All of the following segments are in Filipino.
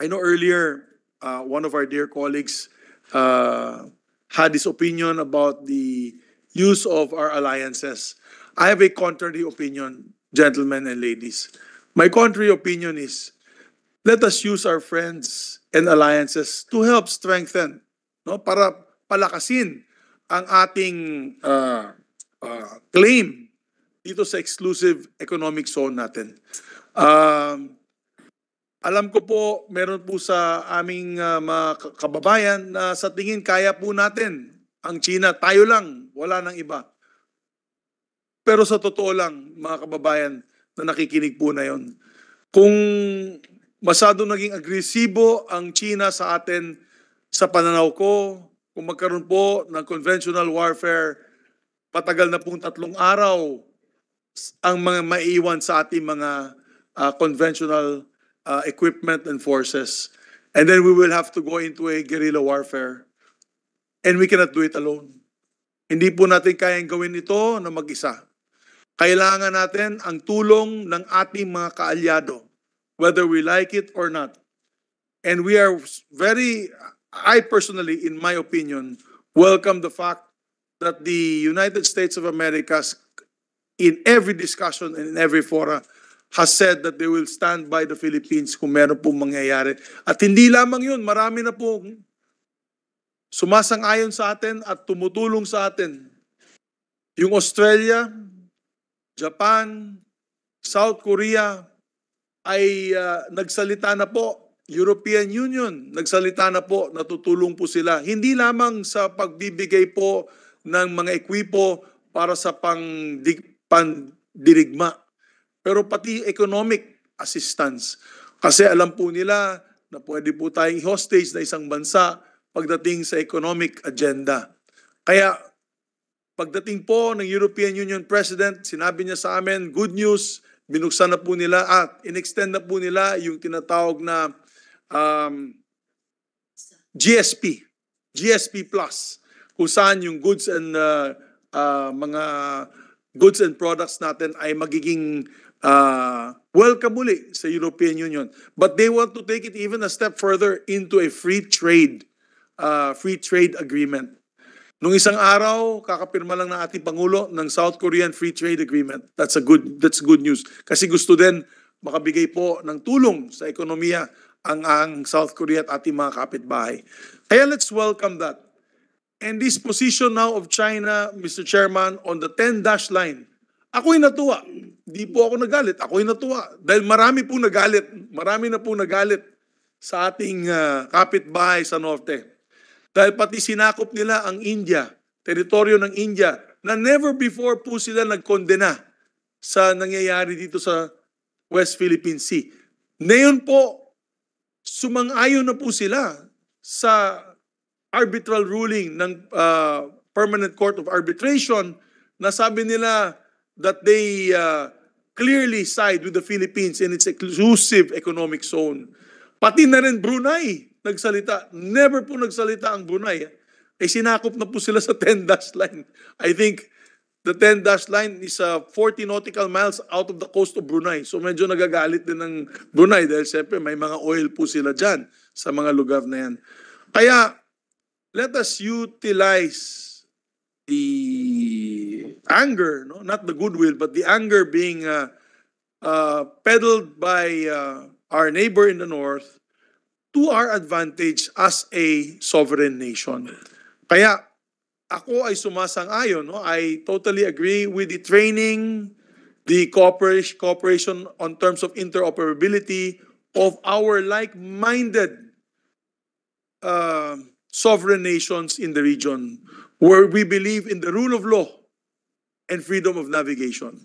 I know earlier uh, one of our dear colleagues uh, had his opinion about the use of our alliances. I have a contrary opinion, gentlemen and ladies. My contrary opinion is let us use our friends and alliances to help strengthen, no, para palakasin ang ating uh, uh, claim dito sa exclusive economic zone natin. Um, alam ko po, meron po sa aming uh, mga kababayan na sa tingin kaya po natin ang China. Tayo lang, wala nang iba. Pero sa totoo lang, mga kababayan na nakikinig po na yon, kung masado naging agresibo ang China sa atin sa pananaw ko, kung magkaroon po ng conventional warfare, patagal na pong tatlong araw ang mga maiiwan sa ating mga uh, conventional uh, equipment and forces. And then we will have to go into a guerrilla warfare. And we cannot do it alone. Hindi po natin kayang gawin ito na mag-isa. Kailangan natin ang tulong ng ating mga kaalyado, whether we like it or not. And we are very, I personally, in my opinion, welcome the fact that the United States of America, in every discussion and in every forum has said that they will stand by the Philippines kung meron pong mangyayari. At hindi lamang yun, marami na pong sumasang-ayon sa atin at tumutulong sa atin. Yung Australia, Japan, South Korea ay uh, nagsalita na po, European Union, nagsalita na po, natutulong po sila. Hindi lamang sa pagbibigay po ng mga ekwipo para sa pang, di, pero pati economic assistance. Kasi alam po nila na pwede po tayong hostage na isang bansa pagdating sa economic agenda. Kaya pagdating po ng European Union President, sinabi niya sa amin, good news, binuksan na po nila at inextend na po nila yung tinatawag na um, GSP, GSP Plus, kung saan yung goods and uh, uh, mga goods and products natin ay magiging uh, welcome muli sa European Union. But they want to take it even a step further into a free trade uh, free trade agreement. Nung isang araw, kakapirma lang ng ating Pangulo ng South Korean Free Trade Agreement. That's a good that's good news. Kasi gusto din makabigay po ng tulong sa ekonomiya ang ang South Korea at ating mga kapitbahay. Kaya let's welcome that. And this position now of China, Mr. Chairman, on the 10-dash line Ako'y natuwa. Di po ako nagalit. Ako'y natuwa. Dahil marami po nagalit. Marami na po nagalit sa ating uh, kapitbahay sa Norte. Dahil pati sinakop nila ang India, teritoryo ng India, na never before po sila nagkondena sa nangyayari dito sa West Philippine Sea. Ngayon po, sumang-ayon na po sila sa arbitral ruling ng uh, Permanent Court of Arbitration na sabi nila that they uh, clearly side with the Philippines in its exclusive economic zone. Pati na rin Brunei nagsalita. Never po nagsalita ang Brunei. Ay eh, sinakop na po sila sa 10-dash line. I think the 10-dash line is uh, 40 nautical miles out of the coast of Brunei. So medyo nagagalit din ng Brunei dahil siyempre may mga oil po sila dyan sa mga lugar na yan. Kaya let us utilize the anger, no? not the goodwill, but the anger being uh, uh, peddled by uh, our neighbor in the north to our advantage as a sovereign nation. Kaya ako ay sumasang-ayon. No? I totally agree with the training, the cooperation on terms of interoperability of our like-minded uh, sovereign nations in the region where we believe in the rule of law and freedom of navigation.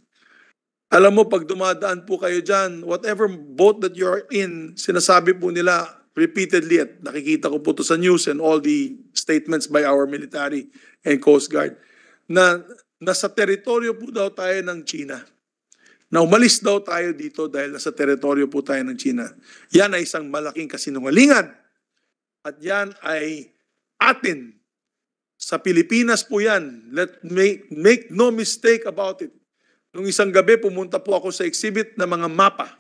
Alam mo, pag dumadaan po kayo dyan, whatever boat that you're in, sinasabi po nila repeatedly at nakikita ko po to sa news and all the statements by our military and Coast Guard, na nasa teritoryo po daw tayo ng China. Na umalis daw tayo dito dahil nasa teritoryo po tayo ng China. Yan ay isang malaking kasinungalingan. At yan ay atin sa Pilipinas po yan. Let make, make no mistake about it. Nung isang gabi, pumunta po ako sa exhibit ng mga mapa.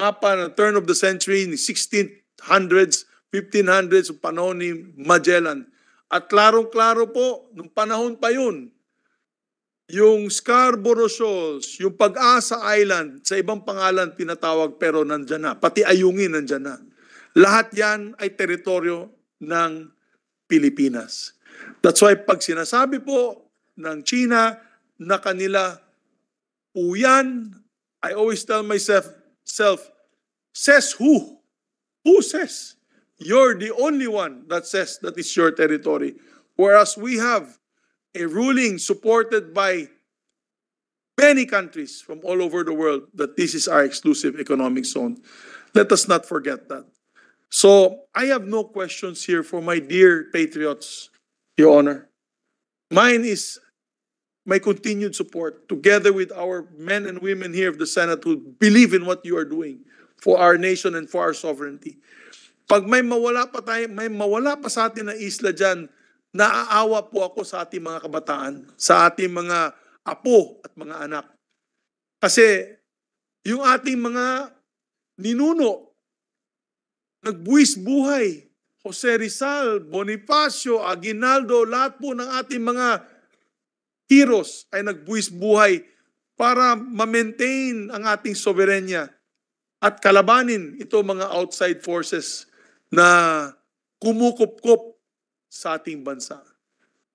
Mapa na turn of the century, 1600s, 1500s, panahon ni Magellan. At klarong-klaro po, nung panahon pa yun, yung Scarborough Shoals, yung Pag-asa Island, sa ibang pangalan pinatawag pero nandyan na. Pati Ayungin nandyan na. Lahat yan ay teritoryo ng Pilipinas. That's why pag sinasabi po ng China na kanila yan, I always tell myself, self, says who? Who says? You're the only one that says that is your territory. Whereas we have a ruling supported by many countries from all over the world that this is our exclusive economic zone. Let us not forget that. So I have no questions here for my dear patriots Your Honor. Mine is my continued support, together with our men and women here of the Senate who believe in what you are doing for our nation and for our sovereignty. Pag may mawala pa tayo, may mawala pa sa atin na isla dyan, naaawa po ako sa ating mga kabataan, sa ating mga apo at mga anak. Kasi yung ating mga ninuno, nagbuwis buhay Jose Rizal, Bonifacio, Aguinaldo, lahat po ng ating mga heroes ay nagbuwis buhay para ma-maintain ang ating soberenya at kalabanin ito mga outside forces na kumukupkop sa ating bansa.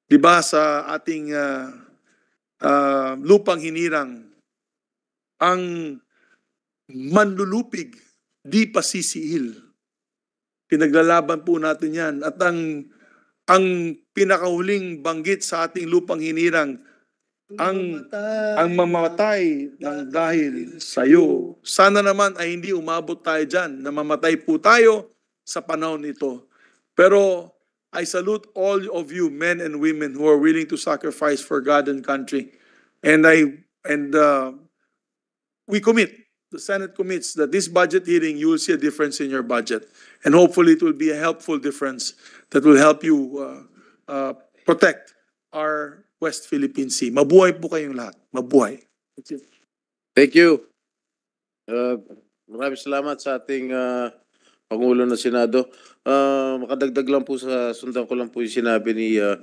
'Di ba sa ating uh, uh, lupang hinirang ang manlulupig di pasisiil Pinaglalaban po natin yan. At ang, ang pinakahuling banggit sa ating lupang hinirang, ang mamatay, ang mamatay ng dahil sa iyo. Sana naman ay hindi umabot tayo diyan na mamatay po tayo sa panahon nito. Pero I salute all of you men and women who are willing to sacrifice for God and country. And I and uh, we commit, the Senate commits that this budget hearing you will see a difference in your budget. And hopefully, it will be a helpful difference that will help you uh, uh, protect our West Philippine Sea. Mabuhay po kayong lahat. Mabuhay. Thank you. Uh, maraming salamat sa ating uh, Pangulo ng Senado. Uh, makadagdag lang po sa sundan ko lang po yung sinabi ni uh,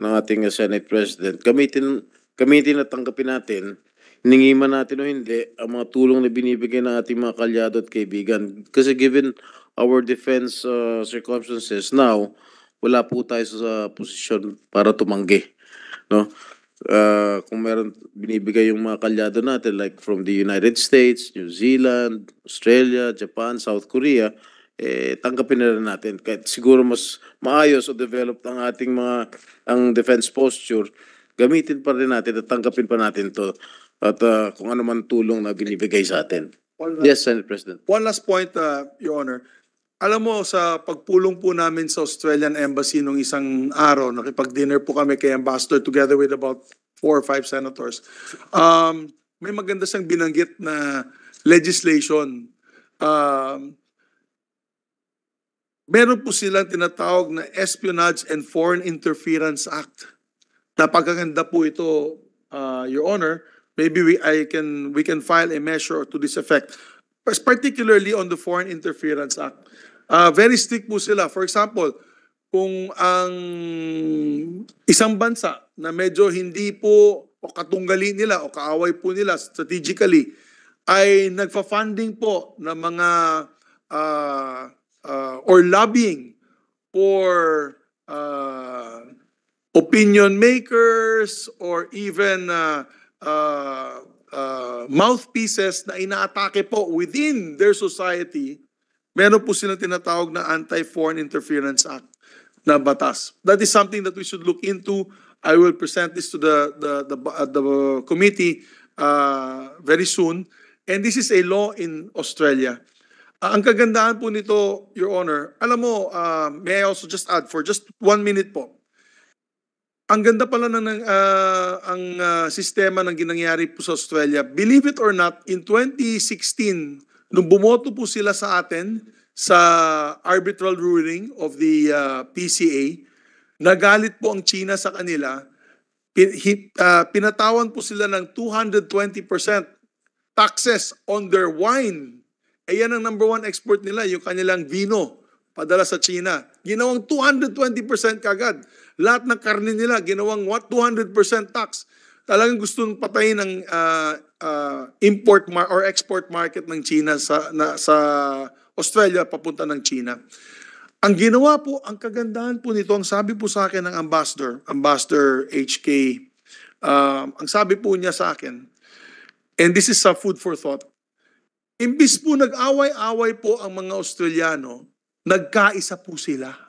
ng ating Senate President. Gamitin gamitin at tanggapin natin Hiningi man natin o hindi, ang mga tulong na binibigay ng ating mga kalyado at kaibigan. Kasi given our defense uh, circumstances now, wala po tayo sa posisyon para tumanggi. No? Uh, kung meron binibigay yung mga kalyado natin like from the United States, New Zealand, Australia, Japan, South Korea, eh, tanggapin na rin natin. Kahit siguro mas maayos o developed ang ating mga ang defense posture, gamitin pa rin natin at tanggapin pa natin to at uh, kung ano man tulong na ginibigay sa atin. last, yes, Senate President. One last point, uh, Your Honor. Alam mo, sa pagpulong po namin sa Australian Embassy nung isang araw, nakipag-dinner po kami kay Ambassador together with about four or five senators. Um, may maganda siyang binanggit na legislation. Um, meron po silang tinatawag na Espionage and Foreign Interference Act. Napagaganda po ito, uh, Your Honor, maybe we I can we can file a measure to this effect particularly on the Foreign Interference Act. Uh, very strict po sila. For example, kung ang isang bansa na medyo hindi po o katunggali nila o kaaway po nila strategically ay nagfa-funding po ng mga uh, uh, or lobbying for uh, opinion makers or even uh, uh, uh, mouthpieces na inaatake po within their society, meron po silang tinatawag na Anti-Foreign Interference Act na batas. That is something that we should look into. I will present this to the the the, uh, the committee uh, very soon. And this is a law in Australia. Uh, ang kagandahan po nito, Your Honor, alam mo, uh, may I also just add for just one minute po. Ang ganda pala ng uh, ang uh, sistema ng ginangyari po sa Australia. Believe it or not, in 2016, nung bumoto po sila sa atin sa arbitral ruling of the uh, ah, PCA, nagalit po ang China sa kanila. Pin, uh, pinatawan po sila ng 220% taxes on their wine. Ayan eh, ang number one export nila, yung kanilang vino padala sa China. Ginawang 220% kagad. Lahat ng karne nila, ginawang what? 200% tax. Talagang gusto gustong patayin ng uh, ah, uh, ah, import mar- or export market ng China sa, na, sa Australia papunta ng China. Ang ginawa po, ang kagandahan po nito, ang sabi po sa akin ng ambassador, ambassador HK, um, ang sabi po niya sa akin, and this is a food for thought, imbis po nag-away-away po ang mga Australiano, nagkaisa po sila.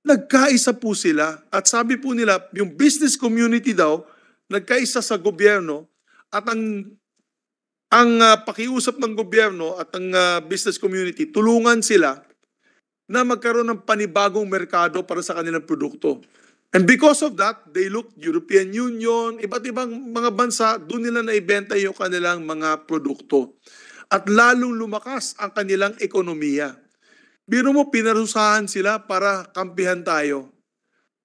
Nagkaisa po sila at sabi po nila, yung business community daw, nagkaisa sa gobyerno at ang ang uh, pakiusap ng gobyerno at ang uh, business community, tulungan sila na magkaroon ng panibagong merkado para sa kanilang produkto. And because of that, they looked European Union, iba't ibang mga bansa, doon nila naibenta yung kanilang mga produkto. At lalong lumakas ang kanilang ekonomiya. Biro mo, pinarusahan sila para kampihan tayo.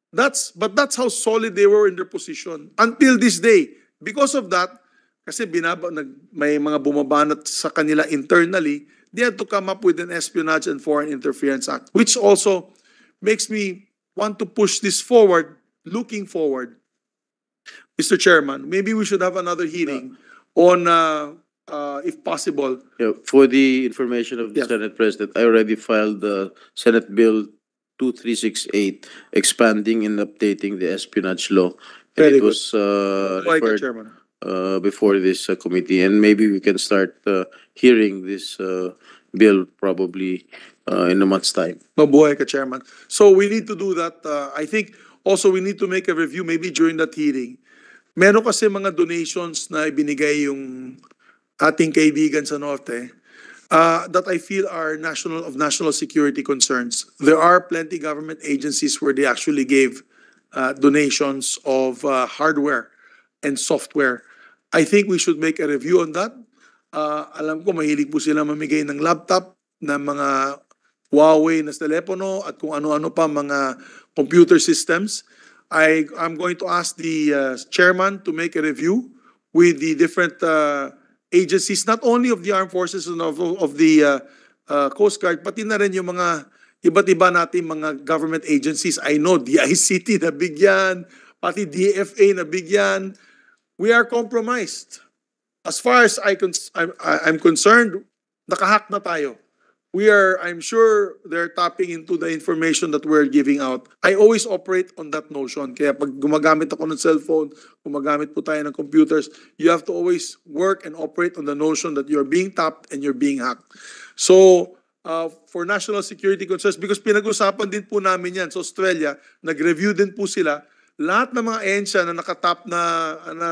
That's, but that's how solid they were in their position. Until this day, because of that, kasi binaba, nag, may mga bumabanat sa kanila internally, they had to come up with an Espionage and Foreign Interference Act, which also makes me want to push this forward, looking forward. Mr. Chairman, maybe we should have another hearing yeah. on uh, uh, if possible. Yeah, for the information of the yeah. Senate President, I already filed the Senate Bill 2368 expanding and updating the espionage law. Very it good. was uh, like referred, Chairman. Uh, before this uh, committee, and maybe we can start uh, hearing this uh, bill probably uh, in a month's time. Mabuhay ka, Chairman. So we need to do that. Uh, I think also we need to make a review maybe during that hearing. Meron kasi mga donations na ibinigay yung ating kaibigan sa Norte uh, that I feel are national of national security concerns. There are plenty government agencies where they actually gave uh, donations of uh, hardware and software. I think we should make a review on that. Uh, alam ko mahilig po sila mamigay ng laptop, ng mga Huawei na telepono at kung ano-ano pa mga computer systems. I, I'm going to ask the uh, chairman to make a review with the different uh, agencies, not only of the armed forces and of, of the uh, uh, Coast Guard, pati na rin yung mga iba't iba natin mga government agencies. I know, DICT na bigyan, pati DFA na bigyan. We are compromised. As far as I cons- I'm, I'm concerned, nakahack na tayo we are, I'm sure, they're tapping into the information that we're giving out. I always operate on that notion. Kaya pag gumagamit ako ng cellphone, gumagamit po tayo ng computers, you have to always work and operate on the notion that you're being tapped and you're being hacked. So, uh, for national security concerns, because pinag-usapan din po namin yan sa so Australia, nag-review din po sila, lahat ng mga ensya na nakatap na, na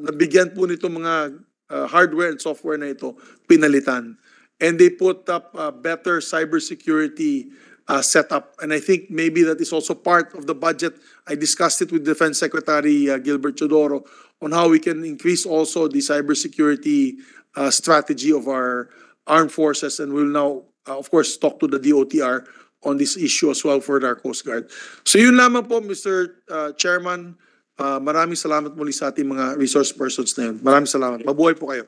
nabigyan po nito mga uh, hardware and software na ito, pinalitan and they put up a better cybersecurity uh, setup. And I think maybe that is also part of the budget. I discussed it with Defense Secretary uh, Gilbert Chodoro on how we can increase also the cybersecurity uh, strategy of our armed forces. And we'll now, uh, of course, talk to the DOTR on this issue as well for our Coast Guard. So yun lamang po, Mr. Uh, Chairman. Uh, maraming salamat muli sa ating mga resource persons na yun. Maraming salamat. Mabuhay po kayo.